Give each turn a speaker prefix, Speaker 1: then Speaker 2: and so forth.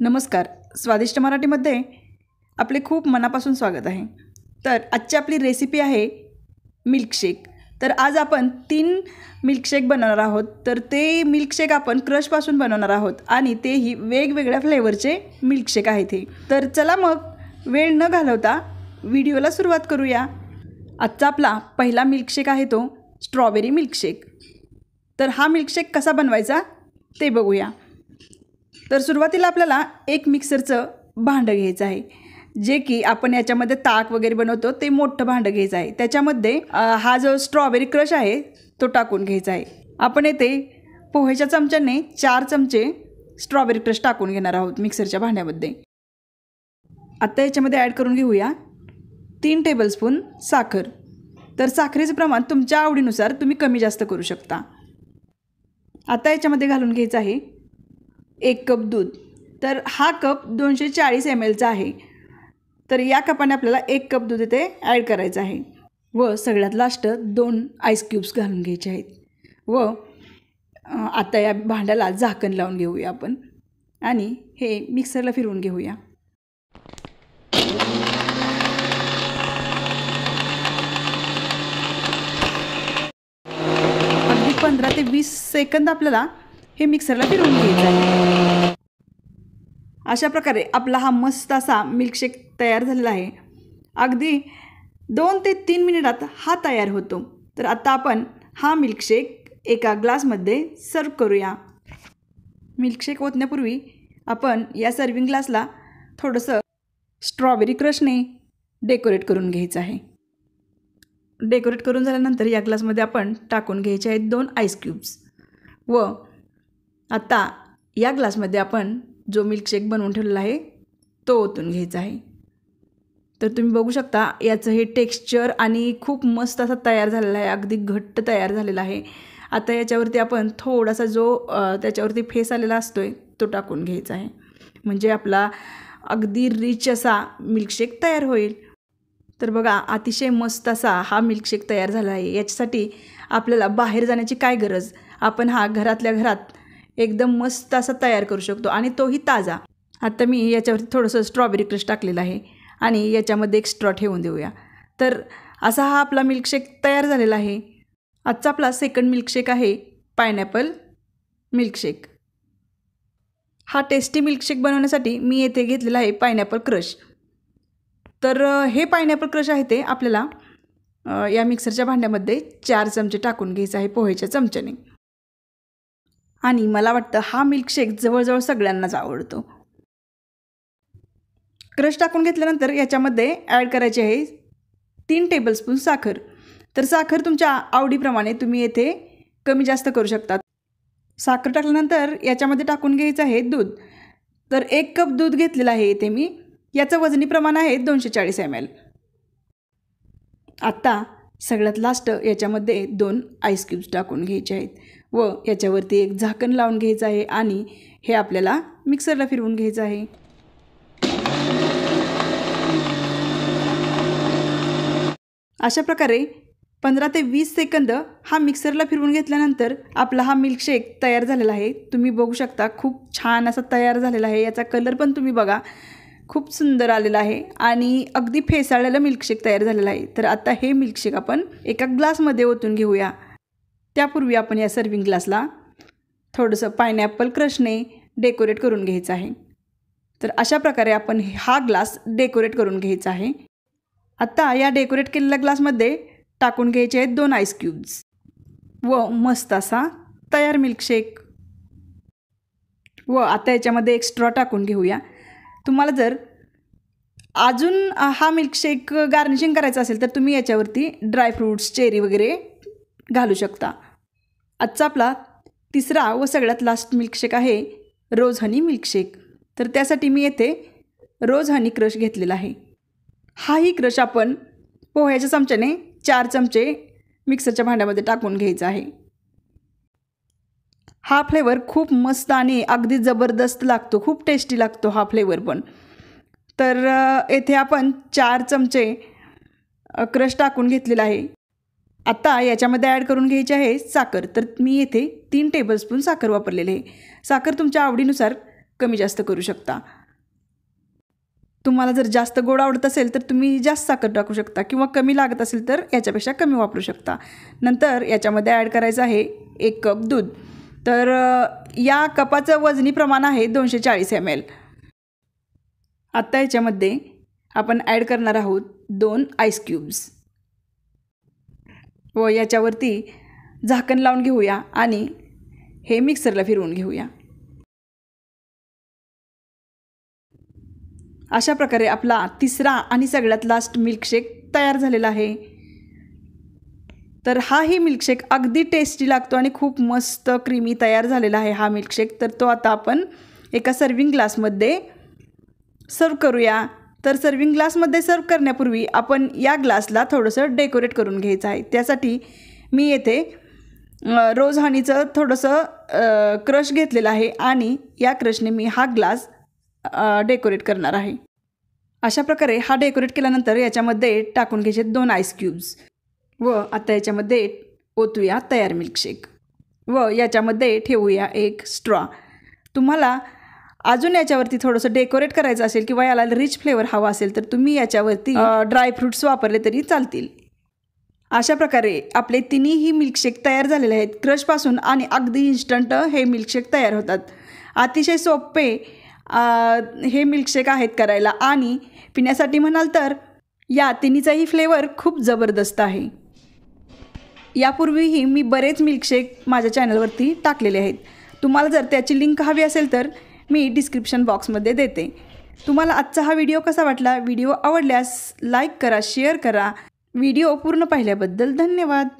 Speaker 1: नमस्कार स्वादिष्ट मराठीमध्ये आपले खूप मनापासून स्वागत आहे तर आजची आपली रेसिपी आहे मिल्कशेक तर आज आपण तीन मिल्कशेक बनवणार आहोत तर ते मिल्कशेक आपण क्रशपासून बनवणार आहोत आणि तेही वेगवेगळ्या फ्लेवरचे मिल्कशेक आहे ते तर चला मग वेळ न घालवता व्हिडिओला सुरुवात करूया आजचा आपला पहिला मिल्कशेक आहे तो स्ट्रॉबेरी मिल्कशेक तर हा मिल्कशेक कसा बनवायचा ते बघूया तर सुरुवातीला आपल्याला एक मिक्सरचं भांडं घ्यायचं आहे जे की आपण याच्यामध्ये ताक वगैरे बनवतो ते मोठं भांडं घ्यायचं आहे त्याच्यामध्ये हा जो स्ट्रॉबेरी क्रश आहे तो टाकून घ्यायचा आहे आपण येथे पोह्याच्या चमच्याने चार चमचे स्ट्रॉबेरी क्रश टाकून घेणार आहोत मिक्सरच्या भांड्यामध्ये आत्ता याच्यामध्ये ॲड करून घेऊया तीन टेबलस्पून साखर तर साखरेचं प्रमाण तुमच्या आवडीनुसार तुम्ही कमी जास्त करू शकता आता याच्यामध्ये घालून घ्यायचं आहे एक कप दूध तर हा कप दोनशे चाळीस एम एलचा आहे तर या कपाने आपल्याला एक कप दूध इथे ॲड करायचं आहे व सगळ्यात लास्ट दोन आईस क्यूब्स घालून घ्यायचे आहेत व आता या भांड्याला झाकण लावून घेऊया आपण आणि हे मिक्सरला फिरवून घेऊया अगदी पंधरा ते वीस सेकंद आपल्याला हे मिक्सरला फिरवून घ्यायचं अशा प्रकारे आपला हा मस्त असा मिल्कशेक तयार झालेला आहे अगदी दोन ते तीन मिनिटात हा तयार होतो तर आत्ता आपण हा मिल्कशेक एका ग्लासमध्ये सर्व करूया मिल्कशेक ओतण्यापूर्वी आपण या सर्विंग ग्लासला थोडंसं स्ट्रॉबेरी क्रशने डेकोरेट करून घ्यायचं आहे डेकोरेट करून झाल्यानंतर या ग्लासमध्ये आपण टाकून घ्यायचे आहेत दोन आईस क्यूब्स व आता या ग्लासमध्ये आपण जो मिल्कशेक बनवून ठेवलेला आहे तो ओतून घ्यायचा आहे तर तुम्ही बघू शकता याचं हे टेक्स्चर आणि खूप मस्त असा तयार झालेला आहे अगदी घट्ट तयार झालेला आहे आता याच्यावरती आपण थोडासा जो त्याच्यावरती फेस आलेला असतो आहे तो टाकून घ्यायचा आहे म्हणजे आपला अगदी रिच असा मिल्कशेक तयार होईल तर बघा अतिशय मस्त असा हा मिल्कशेक तयार झाला आहे याच्यासाठी आपल्याला बाहेर जाण्याची काय गरज आपण हा घरातल्या घरात एकदम मस्त असा तयार करू शकतो आणि तोही ताजा आता मी याच्यावरती थोडंसं स्ट्रॉबेरी क्रश टाकलेलं आहे आणि याच्यामध्ये एक स्ट्रॉ ठेवून देऊया तर असा हा आपला मिल्कशेक तयार झालेला आहे आजचा आपला सेकंड मिल्कशेक आहे पायनॅपल मिल्कशेक हा टेस्टी मिल्कशेक बनवण्यासाठी मी येथे घेतलेला आहे पायनॅपल क्रश तर हे पायनॅपल क्रश आहे ते आपल्याला या मिक्सरच्या भांड्यामध्ये चार चमचे टाकून घ्यायचं आहे पोहेच्या चमच्याने आणि मला वाटतं हा मिल्कशेक जवळजवळ सगळ्यांनाच आवडतो क्रश टाकून घेतल्यानंतर याच्यामध्ये ॲड करायची आहे तीन टेबलस्पून साखर तर साखर तुमच्या आवडीप्रमाणे तुम्ही येथे कमी जास्त करू शकतात साखर टाकल्यानंतर याच्यामध्ये टाकून घ्यायचं आहे दूध तर एक कप दूध घेतलेलं आहे इथे मी याचं वजनी प्रमाण आहे दोनशे चाळीस एम एल आत्ता सगळ्यात लास्ट याच्यामध्ये दोन आईस्क्यूब्स टाकून घ्यायचे आहेत व याच्यावरती एक झाकण लावून घ्यायचं आहे आणि हे आपल्याला मिक्सरला फिरवून घ्यायचं आहे अशा प्रकारे पंधरा ते वीस सेकंद हा मिक्सरला फिरवून घेतल्यानंतर आपला हा मिल्कशेक तयार झालेला आहे तुम्ही बघू शकता खूप छान असा तयार झालेला आहे याचा कलर पण तुम्ही बघा खूप सुंदर आलेला आहे आणि अगदी फेसाळलेला मिल्कशेक तयार झालेला आहे तर आता हे मिल्कशेक आपण एका ग्लासमध्ये ओतून घेऊया त्यापूर्वी आपण या सर्विंग ग्लासला थोडंसं पायनॅपल क्रशने डेकोरेट करून घ्यायचं आहे तर अशा प्रकारे आपण हा ग्लास डेकोरेट करून घ्यायचा आहे आत्ता या डेकोरेट केलेल्या ग्लासमध्ये टाकून घ्यायचे आहेत दोन आईस क्यूब्स व मस्त असा तयार मिल्कशेक व आता याच्यामध्ये एक्स्ट्रा टाकून घेऊया तुम्हाला जर अजून हा मिल्कशेक गार्निशिंग करायचा असेल तर तुम्ही याच्यावरती ड्रायफ्रूट्स चेरी वगैरे घालू शकता आजचा आपला तिसरा व सगळ्यात लास्ट मिल्कशेक आहे रोज हनी मिल्कशेक तर त्यासाठी मी येथे रोज हनी क्रश घेतलेला आहे हाही क्रश आपण पोह्याच्या चमच्याने चार चमचे मिक्सरच्या भांड्यामध्ये टाकून घ्यायचा आहे हा फ्लेवर खूप मस्त आणि अगदी जबरदस्त लागतो खूप टेस्टी लागतो हा फ्लेवर पण तर येथे आपण चार चमचे क्रश टाकून घेतलेला आहे आत्ता याच्यामध्ये ॲड करून घ्यायची आहे साखर तर मी येथे तीन टेबलस्पून साखर वापरलेले आहे साखर तुमच्या आवडीनुसार कमी जास्त करू शकता तुम्हाला जर जास्त गोड आवडत असेल तर तुम्ही जास्त साखर टाकू शकता किंवा कमी लागत असेल तर याच्यापेक्षा कमी वापरू शकता नंतर याच्यामध्ये ॲड करायचं आहे एक कप दूध तर या कपाचं वजनी प्रमाण आहे दोनशे चाळीस एम एल आत्ता याच्यामध्ये आपण ॲड करणार आहोत दोन आईस क्यूब्स व याच्यावरती झाकण लावून घेऊया आणि हे मिक्सरला फिरवून घेऊया अशा प्रकारे आपला तिसरा आणि सगळ्यात लास्ट मिल्कशेक तयार झालेला आहे तर हा ही मिल्कशेक अगदी टेस्टी लागतो आणि खूप मस्त क्रीमी तयार झालेला आहे हा मिल्कशेक तर तो आता आपण एका सर्विंग ग्लासमध्ये सर्व करूया तर सर्विंग ग्लासमध्ये सर्व करण्यापूर्वी आपण या ग्लासला थोडंसं डेकोरेट करून घ्यायचं आहे त्यासाठी मी येथे रोज हनीचं थोडंसं क्रश घेतलेलं आहे आणि या क्रशने मी हा ग्लास डेकोरेट करणार आहे अशा प्रकारे हा डेकोरेट केल्यानंतर याच्यामध्ये टाकून घ्यायचे दोन आईस क्यूब्स व आता याच्यामध्ये ओतूया तयार मिल्कशेक व याच्यामध्ये ठेवूया एक स्ट्रॉ तुम्हाला अजून याच्यावरती थोडंसं डेकोरेट करायचं असेल किंवा याला रिच फ्लेवर हवा असेल तर तुम्ही याच्यावरती ड्रायफ्रुट्स वापरले तरी चालतील अशा प्रकारे आपले तिन्हीही मिल्कशेक तयार झालेले आहेत क्रशपासून आणि अगदी इन्स्टंट हे मिल्कशेक तयार होतात अतिशय सोपे हे मिल्कशेक आहेत करायला आणि पिण्यासाठी म्हणाल तर या तिन्हीचाही फ्लेवर खूप जबरदस्त आहे यापूर्वीही मी बरेच मिल्कशेक माझ्या चॅनलवरती टाकलेले आहेत तुम्हाला जर त्याची लिंक हवी असेल तर मी डिस्क्रिप्शन बॉक्समध्ये देते तुम्हाला आजचा हा व्हिडिओ कसा वाटला व्हिडिओ आवडल्यास लाईक करा शेअर करा व्हिडिओ पूर्ण पाहिल्याबद्दल धन्यवाद